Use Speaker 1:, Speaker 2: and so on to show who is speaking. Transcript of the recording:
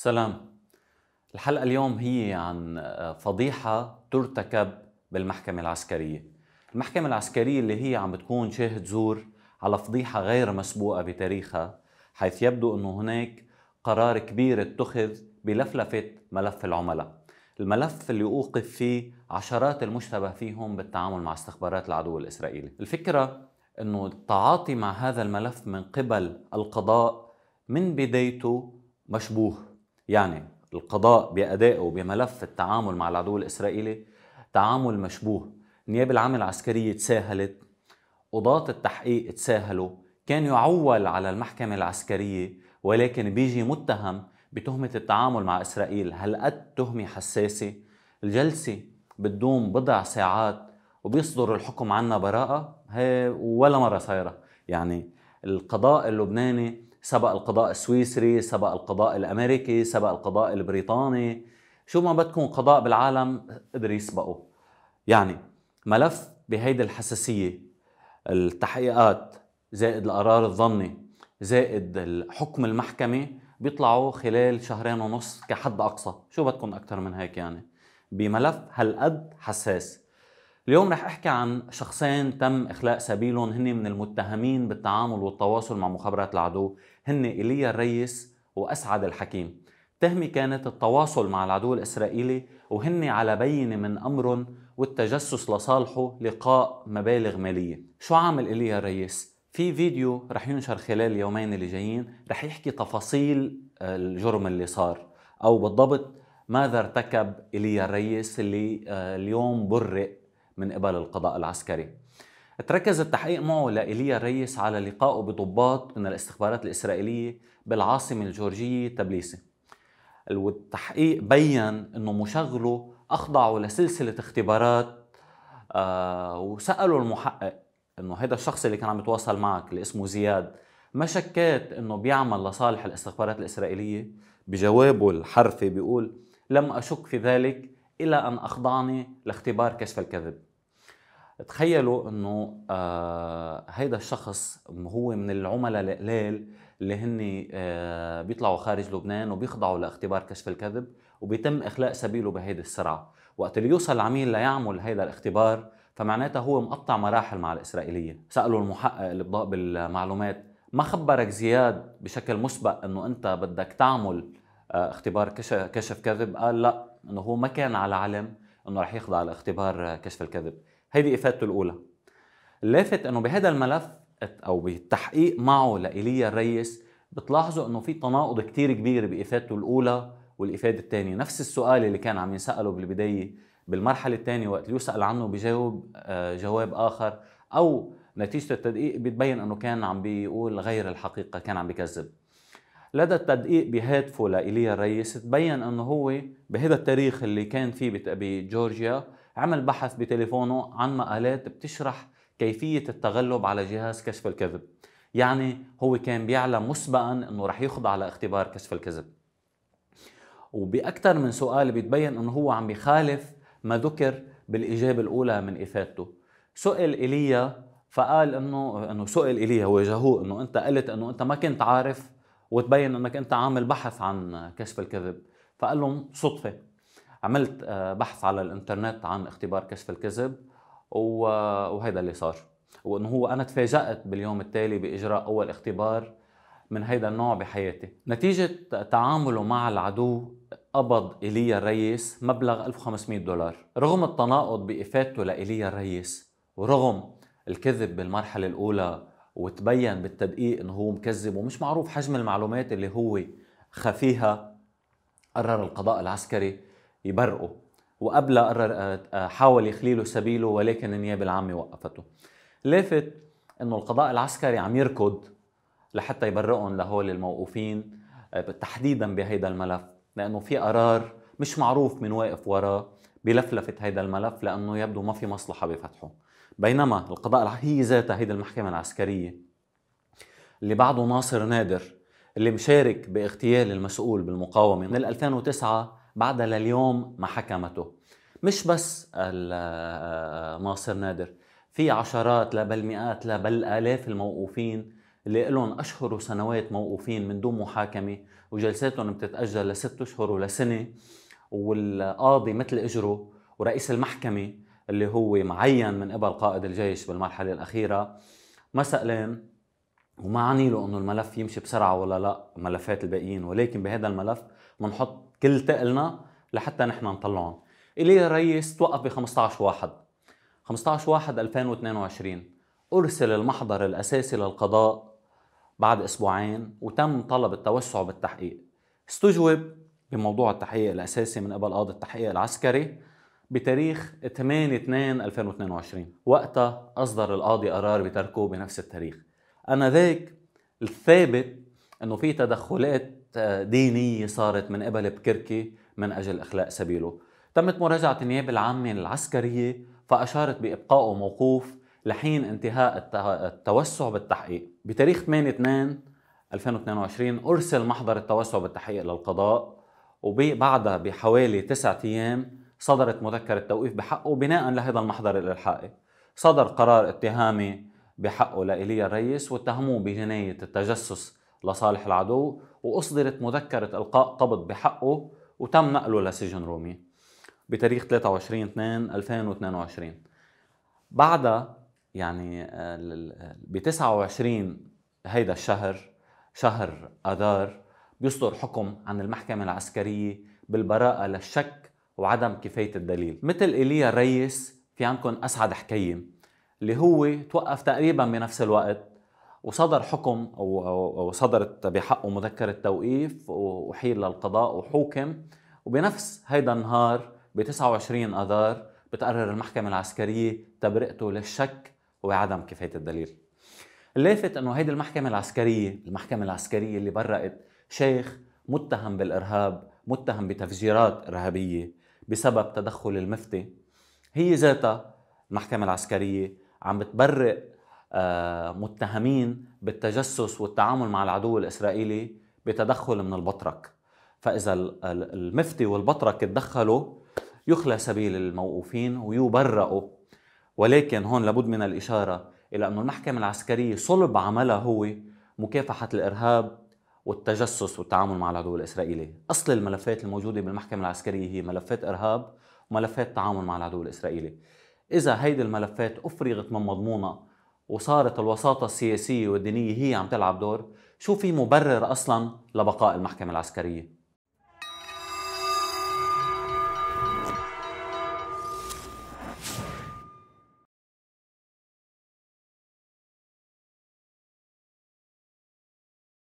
Speaker 1: سلام الحلقة اليوم هي عن آه، فضيحة ترتكب بالمحكمة العسكرية المحكمة العسكرية اللي هي عم بتكون شاهد زور على فضيحة غير مسبوقة بتاريخها حيث يبدو أنه هناك قرار كبير اتخذ بلفلفة ملف العملاء الملف اللي أوقف فيه عشرات المشتبه فيهم بالتعامل مع استخبارات العدو الإسرائيلي الفكرة أنه التعاطي مع هذا الملف من قبل القضاء من بدايته مشبوه يعني القضاء بأدائه بملف التعامل مع العدو الإسرائيلي تعامل مشبوه النيابة العامة العسكرية تساهلت قضاة التحقيق تساهلوا كان يعول على المحكمة العسكرية ولكن بيجي متهم بتهمة التعامل مع إسرائيل هالقد تهمة حساسة الجلسة بتدوم بضع ساعات وبيصدر الحكم عنا براءة ولا مرة صايرة يعني القضاء اللبناني سبق القضاء السويسري سبق القضاء الأمريكي سبق القضاء البريطاني شو ما بدكم قضاء بالعالم قدر يسبقه يعني ملف بهيدي الحساسية التحقيقات زائد القرار الظني زائد حكم المحكمة بيطلعوا خلال شهرين ونص كحد أقصى شو بدكم أكثر من هيك يعني بملف هالقد حساس اليوم رح احكي عن شخصين تم اخلاء سبيلهم هن من المتهمين بالتعامل والتواصل مع مخابرات العدو هن إيليا الريس وأسعد الحكيم تهمة كانت التواصل مع العدو الإسرائيلي وهن على بينة من امر والتجسس لصالحه لقاء مبالغ مالية شو عمل إيليا الريس؟ في فيديو رح ينشر خلال اليومين اللي جايين رح يحكي تفاصيل آه، الجرم اللي صار أو بالضبط ماذا ارتكب إيليا الريس اللي آه، اليوم برئ من قبل القضاء العسكري تركز التحقيق معه لإيليا ريس على لقائه بضباط من الاستخبارات الإسرائيلية بالعاصمة الجورجية تبليسي والتحقيق بين أنه مشغله أخضعه لسلسلة اختبارات آه وسألوا المحقق أنه هذا الشخص اللي كان عم يتواصل معك اللي اسمه زياد ما شكيت أنه بيعمل لصالح الاستخبارات الإسرائيلية بجوابه الحرفي بيقول لم أشك في ذلك إلى أن أخضعني لاختبار كشف الكذب تخيلوا انه آه هيدا الشخص هو من العملاء القلال اللي هن آه بيطلعوا خارج لبنان وبيخضعوا لاختبار كشف الكذب وبيتم اخلاء سبيله بهيدي السرعه وقت اللي يوصل العميل ليعمل هيدا الاختبار فمعناتها هو مقطع مراحل مع الاسرائيليه سالوا المحقق اللي بالمعلومات ما خبرك زياد بشكل مسبق انه انت بدك تعمل آه، اختبار كشف كذب قال لا انه هو ما كان على علم انه رح يخضع لاختبار آه، كشف الكذب هيدي افادته الاولى لافت انه بهذا الملف او بالتحقيق معه لإيليا الريس بتلاحظوا انه في تناقض كتير كبير بافادته الاولى والافاده الثانيه نفس السؤال اللي كان عم ينساله بالبدايه بالمرحله الثانيه وقت يسال عنه بجاوب آه، جواب اخر او نتيجه التدقيق بتبين انه كان عم بيقول غير الحقيقه كان عم بكذب لدى التدقيق بهاتفه لإيليا الريس تبين انه هو بهذا التاريخ اللي كان فيه بجورجيا عمل بحث بتليفونه عن مقالات بتشرح كيفية التغلب على جهاز كشف الكذب يعني هو كان بيعلم مسبقا انه رح يخضع لاختبار كشف الكذب وبأكثر من سؤال بيتبين انه هو عم بيخالف ما ذكر بالإجابة الأولى من إفادته سئل إيليا فقال انه انه سئل إيليا واجهوه انه انت قلت انه انت ما كنت عارف وتبين انك انت عامل بحث عن كشف الكذب فقال لهم صدفه عملت آه، بحث على الانترنت عن اختبار كشف الكذب وهيدا اللي صار وانه هو انا تفاجات باليوم التالي باجراء اول اختبار من هيدا النوع بحياتي نتيجة تعامله مع العدو قبض إيليا الريس مبلغ 1500 دولار رغم التناقض بإفادته لإيليا الريس ورغم الكذب بالمرحلة الأولى وتبين بالتدقيق انه هو مكذب ومش معروف حجم المعلومات اللي هو خفيها قرر القضاء العسكري يبرئه وقبلها قرر آه، آه، حاول يخليله سبيله ولكن النيابه العامه وقفته لافت انه القضاء العسكري عم يركض لحتى يبرئهم لهول الموقوفين آه، تحديدا بهيدا الملف لانه في قرار مش معروف من واقف وراه بلفلفة هيدا الملف لانه يبدو ما في مصلحه بفتحه بينما القضاء هي ذاتها هيدي المحكمه العسكريه اللي بعده ناصر نادر اللي مشارك باغتيال المسؤول بالمقاومه من 2009 بعدها لليوم ما حكمته مش بس ناصر نادر في عشرات لا بل مئات لا بل آلاف الموقوفين اللي لهم أشهر وسنوات موقوفين من دون محاكمة وجلساتهم بتتأجل لست أشهر ولسنة والقاضي مثل إجره ورئيس المحكمة اللي هو معين من قبل قائد الجيش بالمرحلة الأخيرة ما سألان وما عني له انه الملف يمشي بسرعه ولا لا ملفات الباقيين ولكن بهذا الملف بنحط كل تقلنا لحتى نحن نطلعهم إلي ريس توقف ب 15 واحد 15 واحد 2022 أرسل المحضر الأساسي للقضاء بعد أسبوعين وتم طلب التوسع بالتحقيق استجوب بموضوع التحقيق الأساسي من قبل قاضي التحقيق العسكري بتاريخ 8 2 2022 وقتها أصدر القاضي قرار بتركه بنفس التاريخ انا ذاك الثابت انه في تدخلات آه، دينيه صارت من قبل بكركي من اجل اخلاء سبيله تمت مراجعه النيابه العامه العسكريه فاشارت بابقائه موقوف لحين انتهاء التوسع بالتحقيق بتاريخ 8 2 2022 ارسل محضر التوسع بالتحقيق للقضاء وبعدها بحوالي تسعة ايام صدرت مذكره توقيف بحقه بناء لهذا المحضر الالحاقي صدر قرار اتهامي بحقه لإيليا الريس واتهموه بجناية التجسس لصالح العدو وأصدرت مذكرة إلقاء قبض بحقه وتم نقله لسجن رومي بتاريخ 23 2 2022 بعدها يعني آه، ب 29 هيدا الشهر شهر اذار بيصدر حكم عن المحكمه العسكريه بالبراءه للشك وعدم كفايه الدليل مثل ايليا ريس في عندكم اسعد حكيم اللي هو توقف تقريبا بنفس الوقت وصدر حكم او او صدرت بحقه مذكره توقيف وحيل للقضاء وحوكم وبنفس هيدا النهار ب 29 اذار بتقرر المحكمه العسكريه تبرئته للشك وعدم كفايه الدليل. اللافت انه هيدي المحكمه العسكريه، المحكمه العسكريه اللي برأت شيخ متهم بالارهاب، متهم بتفجيرات ارهابيه بسبب تدخل المفتي هي ذاتها المحكمه العسكريه عم بتبرئ آه، متهمين بالتجسس والتعامل مع العدو الاسرائيلي بتدخل من البطرك فاذا المفتي والبطرك تدخلوا يخلى سبيل الموقوفين ويبرأوا ولكن هون لابد من الاشاره الى انه المحكمه العسكريه صلب عملها هو مكافحه الارهاب والتجسس والتعامل مع العدو الاسرائيلي، اصل الملفات الموجوده بالمحكمه العسكريه هي ملفات ارهاب وملفات تعامل مع العدو الاسرائيلي، إذا هيدي الملفات أفرغت من مضمونها وصارت الوساطة السياسية والدينية هي عم تلعب دور شو في مبرر أصلا لبقاء المحكمة العسكرية